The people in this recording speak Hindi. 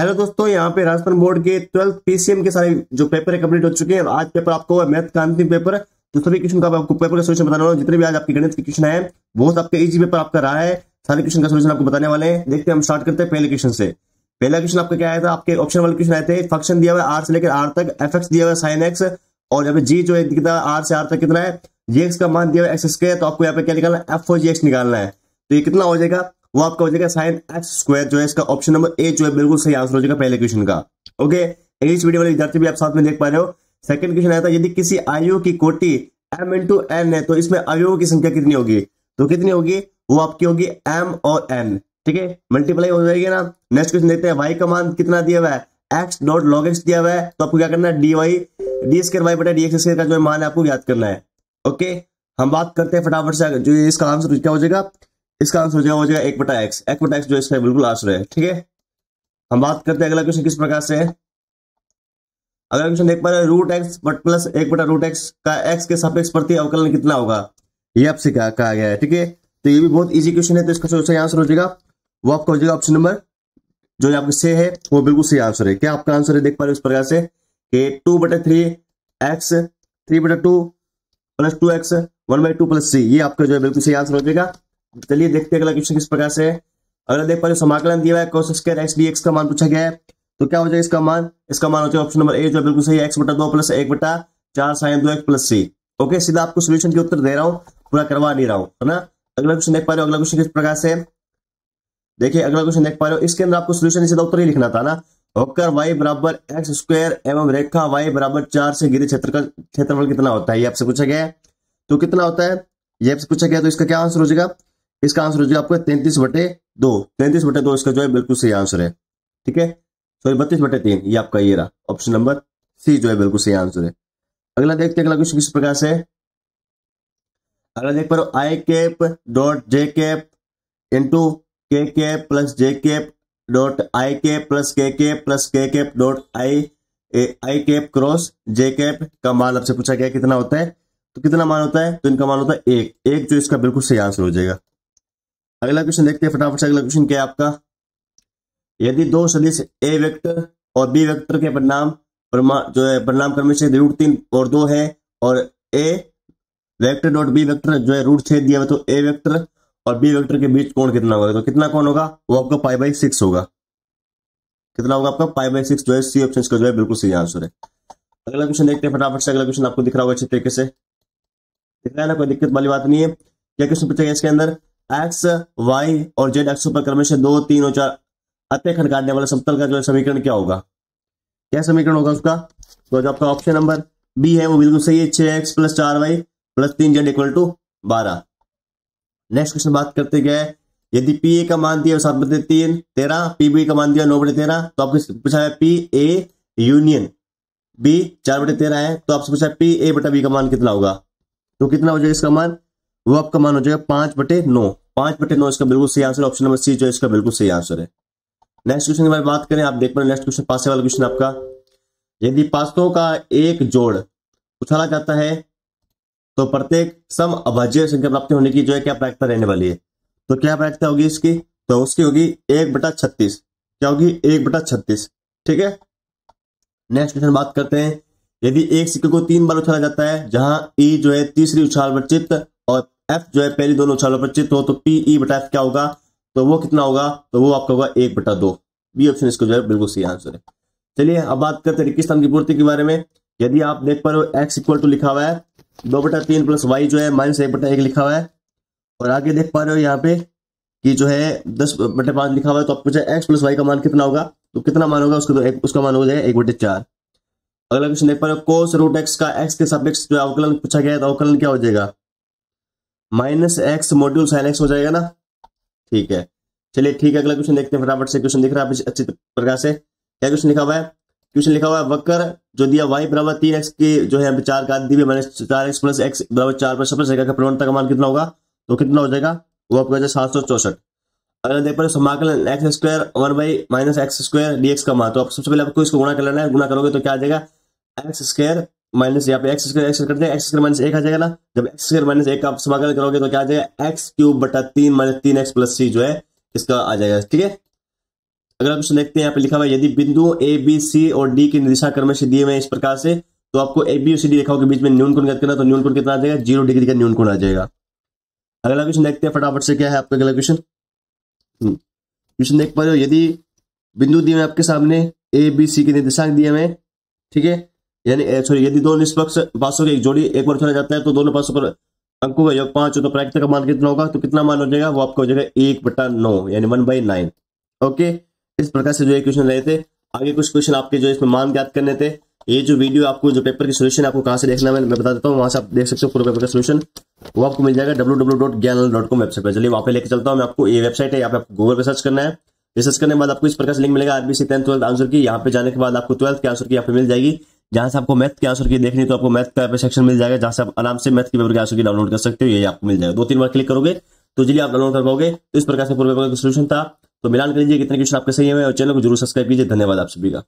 हेलो दोस्तों यहाँ पे राजस्थान बोर्ड के ट्वेल्थ पीसीएम के सारे जो पेपर है कंप्लीट हो चुके हैं और आज पेपर आपको हुआ मैथ का अंतिम पेपर जो तो सभी क्वेश्चन का आपको पेपर का सोल्यूशन बताने वाला जितने भी आज आपके गणित के क्वेश्चन है बहुत आपका इजी पेपर आपका रहा है सारे क्वेश्चन का सोल्यूशन आपको बताने वाले हैं देखते हैं हम स्टार्ट करते हैं पहले क्वेश्चन से पहला क्वेश्चन आपका क्या आया था आपके ऑप्शन वाले क्वेश्चन आए थे फंक्शन दिया हुआ आर से लेकर आर तक एफ एक्स दिया हुआ साइन एक्स और यहाँ पे जी जो है कितना आर से आर तक कितना है जी का मान दिया हुआ एक्स तो आपको यहाँ पे क्या निकालना है एफ और जी एक्स निकालना है तो ये कितना हो जाएगा वो आपका हो जाएगा साइन एक्स स्क्वायर जो है इसका ऑप्शन नंबर ए जो है बिल्कुल सही आंसर हो जाएगा पहले क्वेश्चन का ओके इंग्लिश मीडियम वाले विद्यार्थी भी आप साथ में देख पा रहे हो सेकंड क्वेश्चन आया था यदि किसी आयु की कोटी एम इंटू एन है तो इसमें अवयवों की संख्या कितनी होगी तो कितनी होगी वो आपकी होगी एम और एन ठीक है मल्टीप्लाई हो जाएगी ना नेक्स्ट क्वेश्चन देखते हैं वाई का मान कितना दिया हुआ है एक्स डॉट लॉग एक्स दिया हुआ है तो आपको क्या करना है D Y D square Y बटा डी एक्स स्केयर का जो मान है आपको याद करना है ओके हम बात करते हैं फटाफट से जो इसका आंसर क्या हो जाएगा इसका आंसर हो हो जाएगा एक बटा एक्स एक बटा एक्स जो इसका बिल्कुल आंसर है ठीक है हम बात करते हैं अगला क्वेश्चन किस प्रकार से है अगला क्वेश्चन देख पा रहे रूट एक्स बट प्लस एक बटा रूट एक्स का एक्स के सापेक्ष प्रति अवकलन कितना होगा ये आपसे कहा, कहा गया है ठीक है तो ये भी बहुत इजी क्वेश्चन है तो इसका सही आंसर हो जाएगा वो आपका हो जाएगा ऑप्शन नंबर जो आपके से है वो बिल्कुल सही आंसर है क्या आपका आंसर है देख पा रहे हो इस प्रकार से टू बटा थ्री एक्स थ्री बटा two plus two X one by two plus C ये आपका जो है बिल्कुल सही आंसर हो जाएगा तो चलिए देखते हैं अगला क्वेश्चन किस प्रकार से अगला देख पाए समाकलन दिया हुआ है cos स्क्वायर x dx का मान पूछा गया है तो क्या हो जाए इसका मान इसका मान हो जाए ऑप्शन नंबर ए जो बिल्कुल सही है एक्स बटा दो प्लस एक बटा चार साइन दो एक्स प्लस सी ओके सीधा आपको सोल्यूशन के उत्तर दे रहा हूँ पूरा करवा नहीं रहा हूँ है ना अगला क्वेश्चन देख पा रहे हो अगला क्वेश्चन किस प्रकार से देखिए अगला क्वेश्चन देख पा रहे हो इसके अंदर आपको सोल्यूशन सीधा उत्तर ही लिखना था ना होकर वाई बराबर एक्स स्क्वायर एवं रेखा वाई बराबर चार से गिरे क्षेत्र का क्षेत्रफल कितना होता है ये आपसे पूछा गया है तो कितना होता है ये आपसे पूछा गया तो इसका क्या आंसर हो जाएगा इसका आंसर हो जाएगा आपका तैंतीस बटे दो तैंतीस बटे दो इसका जो है बिल्कुल सही आंसर है ठीक है सॉरी बत्तीस बटे तीन ये आपका ये रहा ऑप्शन नंबर सी जो है बिल्कुल सही आंसर है अगला देखते हैं अगला क्वेश्चन किस प्रकार से अगला देख पर I cap dot J cap into K cap plus J cap dot I cap plus K cap plus K cap dot I I cap cross J cap का मान आपसे पूछा गया कितना होता है तो कितना मान होता है तो इनका मान होता है एक एक जो इसका बिल्कुल सही आंसर हो जाएगा अगला क्वेश्चन देखते हैं फटाफट से अगला क्वेश्चन क्या है आपका यदि दो सदिश ए वेक्टर और बी वेक्टर के परिणाम जो है परिणाम क्रम से रूट तीन और दो है और A vector dot B vector जो है रूट छेद दिया हुआ तो ए वेक्टर और बी वेक्टर के बीच कोण कितना होगा तो कितना कोण होगा वो आपका पाई बाई सिक्स होगा कितना होगा आपका पाई बाई सिक्स जो है सी ऑप्शन का जो है बिल्कुल सही आंसर है अगला क्वेश्चन देखते हैं फटाफट से अगला क्वेश्चन आपको दिख रहा होगा अच्छे तरीके से दिख रहा है ना कोई दिक्कत वाली बात नहीं है क्या क्वेश्चन पूछेगा इसके अंदर एक्स वाई और जेड एक्स पर क्रमश दो तीन और चार अत्य खंड काटने वाला समतल का जो है समीकरण क्या होगा क्या समीकरण होगा उसका तो जो आपका ऑप्शन नंबर बी है वो बिल्कुल सही है छह एक्स प्लस चार वाई प्लस तीन जेड इक्वल टू बारह नेक्स्ट क्वेश्चन बात करते है यदि पी ए का मान दिया सात बटे तीन तेरह पी बी का मान दिया नौ बटे तेरह तो आपको पूछा है पी ए यूनियन बी चार बटे तेरह है तो आपसे पूछा है पी ए बटा बी का मान कितना होगा तो कितना हो जाएगा इसका मान वो आपका मान हो जाएगा पांच बटे नौ पांच बटे नौ इसका बिल्कुल सही आंसर ऑप्शन नंबर सी जो इसका बिल्कुल सही आंसर है नेक्स्ट क्वेश्चन की बात करें आप देख पा नेक्स्ट क्वेश्चन पास वाला क्वेश्चन आपका यदि पास्तों का एक जोड़ उछाला जाता है तो प्रत्येक सम अभाज्य संख्या प्राप्ति होने की जो है क्या प्रायिकता रहने वाली है तो क्या प्रायिकता होगी इसकी तो उसकी होगी एक बटा छत्तीस क्या होगी एक बटा छत्तीस ठीक है नेक्स्ट क्वेश्चन बात करते हैं यदि एक सिक्के को तीन बार उछाला जाता है जहां ई e जो है तीसरी उछाल पर चित्त और एफ जो है पहली दोनों उछालों पर चित हो तो पी ई e बटा एफ क्या होगा तो वो कितना होगा तो वो आपका होगा एक बटा दो बी ऑप्शन इसका जो है बिल्कुल सही आंसर है चलिए अब बात करते हैं रिकिस्तान की पूर्ति के बारे में यदि आप देख पा रहे हो एक्स इक्वल टू लिखा हुआ है दो बटा तीन प्लस वाई जो है माइनस एक बटा एक लिखा हुआ है और आगे देख पा रहे हो यहाँ पे कि जो है दस बटे पांच लिखा हुआ है तो आप पूछा एक्स प्लस वाई का मान कितना होगा तो कितना मान होगा उसका तो एक, उसका मान हो जाएगा एक बटे चार अगला क्वेश्चन देख पा रहे हो कोस रूट एक्स का एक्स के सापेक्ष जो अवकलन पूछा गया है तो अवकलन क्या हो जाएगा minus X module sine X हो जाएगा ना ठीक है चलिए ठीक है अगला क्वेश्चन देखते हैं फटाफट से क्वेश्चन दिख रहा है अच्छी प्रकार से क्या क्वेश्चन लिखा हुआ है क्वेश्चन लिखा हुआ है वक्र जो दिया वाई बराबर तीन एक्स की जो है चार का दी माइनस चार एक्स प्लस एक्स बराबर चार पर सफल का प्रवणता का मान कितना होगा तो कितना हो जाएगा वो आपका जाए सात सौ चौसठ अगर देख पर समाकलन X square one by minus X square D X का मान तो आप सबसे पहले आपको इसको गुणा कर लेना है गुणा करोगे तो क्या आ जाएगा एक्स स्क्वायर माइनस यहाँ पे एक्स स्क्र एक्स करते हैं एक्स स्क्र माइनस एक आ जाएगा ना जब एक्स स्क्र माइनस एक का समाकलन करोगे तो क्या आ जाएगा एक्स क्यूब बटा तीन माइनस तीन एक्स प्लस सी जो है इसका आ जाएगा ठीक है अगर आप देखते हैं यहाँ पे लिखा हुआ यदि बिंदु ए बी सी और डी की निशा क्रम से दिए हुए इस प्रकार से तो आपको ए बी और सी डी रेखाओं के बीच में न्यून ज्ञात करना तो न्यून कितना आ जाएगा जीरो डिग्री का न्यून आ जाएगा अगला क्वेश्चन देखते हैं फटाफट से क्या है आपका अगला क्वेश्चन हम्म। क्वेश्चन देख पा रहे हो यदि बिंदु दिए हुए आपके सामने ए बी सी के निर्देशांक दिए हुए ठीक है यानी सॉरी यदि दो निष्पक्ष पासों की एक जोड़ी एक बार छोड़ा जाता है तो दोनों पासों पर अंकों का योग पांच हो तो प्राकृतिक का मान कितना होगा तो कितना मान हो जाएगा वो आपका हो जाएगा एक बटा नौ यानी वन बाई नाइन ओके इस प्रकार से जो ये क्वेश्चन रहे थे आगे कुछ क्वेश्चन आपके जो इसमें मान ज्ञात करने थे ये जो वीडियो आपको जो पेपर की सोल्यूशन आपको कहाँ से देखना है मैं बता देता हूँ वहां से आप देख सकते हो पूरा पेपर का सोल्यूशन वो आपको मिल जाएगा W W dot Gyan dot com website पर चलिए वहाँ पे लेकर चलता हूँ मैं आपको ये वेबसाइट है यहाँ पे आपको गूगल पर सर्च करना है रिसर्च करने के बाद आपको इस प्रकार से लिंक मिलेगा आरबीसी टेंथ ट्वेल्थ आंसर की यहाँ पे जाने के बाद आपको ट्वेल्थ के आंसर की यहाँ पे मिल जाएगी जहां से आपको मैथ के आंसर की देखनी तो आपको मैथ का सेक्शन मिल जाएगा जहां से आप आराम से मैथ के पेपर के आंसर की डाउनलोड कर सकते हो यही आपको मिल जाएगा दो तीन बार क्लिक करोगे तो जल्दी आप डाउनलोड कर पाओगे तो इस प्रकार से पूरे पेपर का सोल्यूशन था तो मिलान कर लीजिए कितने क्वेश्चन आपके सही है और चैनल को जरूर सब्सक्राइब कीजिए धन्यवाद आप सभी का